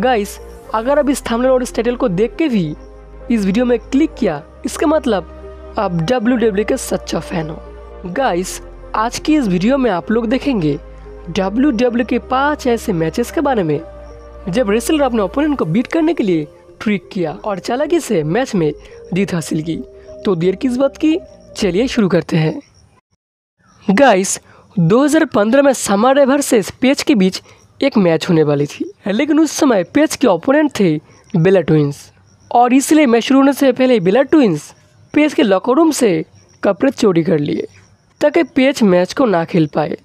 guys अगर अब इस थंबनेल और इस टाइटल को देख के भी इस वीडियो में क्लिक किया इसका मतलब आप डब्ल्यू e के सच्चा फैन हो गाइस आज की इस वीडियो में आप लोग देखेंगे डब्ल्यू e के पांच ऐसे मैचेस के बारे में जब रेसलर अपने ओपोनेंट को बीट करने के लिए ट्रिक किया और चालाकी से मैच में जीत हासिल की तो देर किस बात की चलिए शुरू करते हैं गाइस 2015 में समर रेवर से स्पेच के बीच एक मैच होने वाली थी लेकिन उस समय पेज के ओपोनेंट थे बेला ट्विंस और इसलिए मैच शुरू होने से पहले बेला ट्विंस पेज के लॉकर रूम से कपड़े चोरी कर लिए ताकि पेज मैच को ना खेल पाए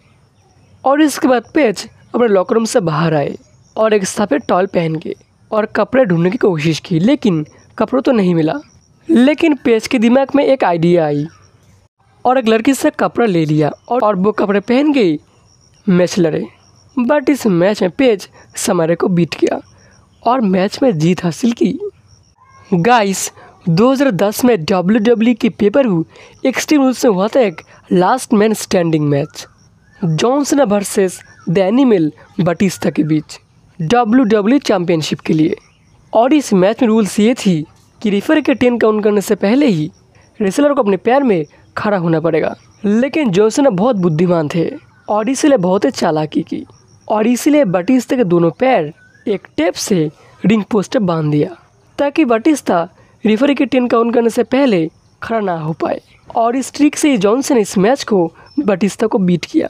और इसके बाद पेज अपने लॉकर रूम से बाहर आए और एक सफ़ेद टॉल पहन के और कपड़े ढूंढने की कोशिश की लेकिन कपड़ों तो नहीं मिला लेकिन पेज के दिमाग में एक आइडिया आई और एक लड़की से कपड़ा ले लिया और, वो कपड़े पहन के मैच लड़े बट इस मैच में पेज समरे को बीट किया और मैच में जीत हासिल की गाइस 2010 में डब्ल्यू डब्ल्यू e की पेपर हु एक्सट्रीम रूल्स में हुआ था एक last man standing match John Cena versus the animal Batista के बीच डब्ल्यू डब्ल्यू चैम्पियनशिप के लिए और इस मैच में रूल्स ये थी कि रिफर के टेन काउंट करने से पहले ही रेसलर को अपने पैर में खड़ा होना पड़ेगा लेकिन जोसना बहुत बुद्धिमान थे और इसलिए बहुत ही चालाकी की और इसीलिए बटिस्ता के दोनों पैर एक टेप से रिंग पोस्ट बांध दिया ताकि बटिस्ता रिफरी की टेन काउंट करने से पहले खड़ा ना हो पाए और इस ट्रिक से जॉनसन इस मैच को बटिस्ता को बीट किया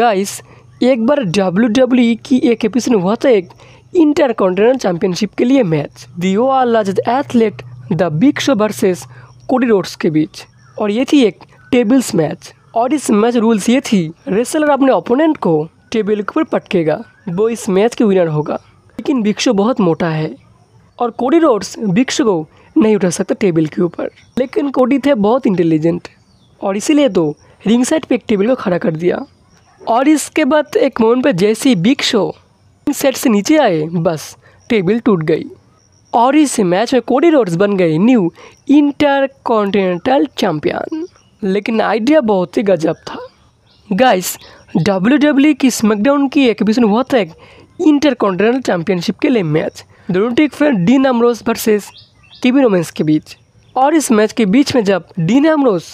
गाइस एक बार डब्ल्यू डब्ल्यू e की एक एपिसोड हुआ था एक इंटर कॉन्टिनेंटल चैंपियनशिप के लिए match the are largest athlete the Big Show versus Cody Rhodes के बीच और ये थी एक टेबल्स मैच और इस मैच रूल्स ये थी रेसलर अपने ओपोनेंट को टेबल के ऊपर पटकेगा वो इस मैच के विनर होगा लेकिन बिक्षु बहुत मोटा है और कोडी रोड्स वृक्ष को नहीं उठा सकता टेबल के ऊपर लेकिन कोडी थे बहुत इंटेलिजेंट और इसीलिए तो रिंग साइड पर एक टेबल को खड़ा कर दिया और इसके बाद एक मोमेंट पर जैसे ही बिग शो सेट से नीचे आए बस टेबल टूट गई और इस मैच में कोडी रोड्स बन गए न्यू इंटर कॉन्टिनेंटल चैम्पियन लेकिन आइडिया बहुत ही गजब था गाइस डब्ल्यू e की स्मैकडाउन की एक एपिसोड हुआ था एक इंटरकॉन्टिनेंटल चैंपियनशिप के लिए मैच दोनों टेक friend Dean Ambrose versus Kevin Romans के बीच और इस मैच के बीच में जब डीन एमरोस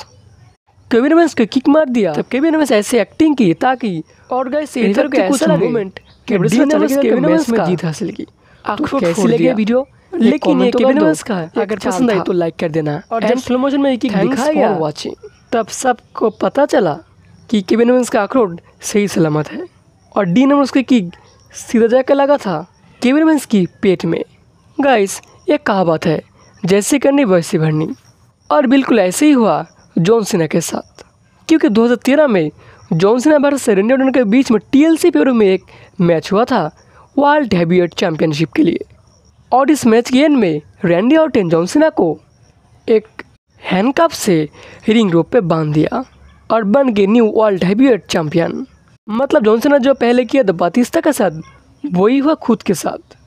केविन रोमेंस को किक मार दिया तब केविन रोमेंस ऐसे एक्टिंग की ताकि और गाइस इधर के कुछ मोमेंट केविन रोमेंस में जीत हासिल की आपको तो कैसी लगी वीडियो लेकिन ये केविन रोमेंस तो का है अगर अच्छा पसंद आए तो लाइक कर देना और जब स्लो मोशन में एक एक दिखाया वाचिंग तब सबको पता चला कि केविन एवंस का अखरोट सही सलामत है और डी नंबर उसके किक सीधा जाकर लगा था केविन एवंस की पेट में गाइस एक कहावत है जैसे करनी वैसे भरनी और बिल्कुल ऐसे ही हुआ जॉन सिन्हा के साथ क्योंकि 2013 में जॉन सिन्हा से रेंडी ऑर्टन के बीच में टीएलसी एल में एक मैच हुआ था वर्ल्ड हैवीवेट चैंपियनशिप के लिए और इस मैच के एंड में रैंडी ऑर्टेन जॉन सिन्हा को एक हैंडकप से रिंग रोप पे बांध दिया और बन के न्यू वर्ल्ड हैवीवेट चैंपियन मतलब जॉनसन ने जो पहले किया था बातिस्ता के साथ वही हुआ खुद के साथ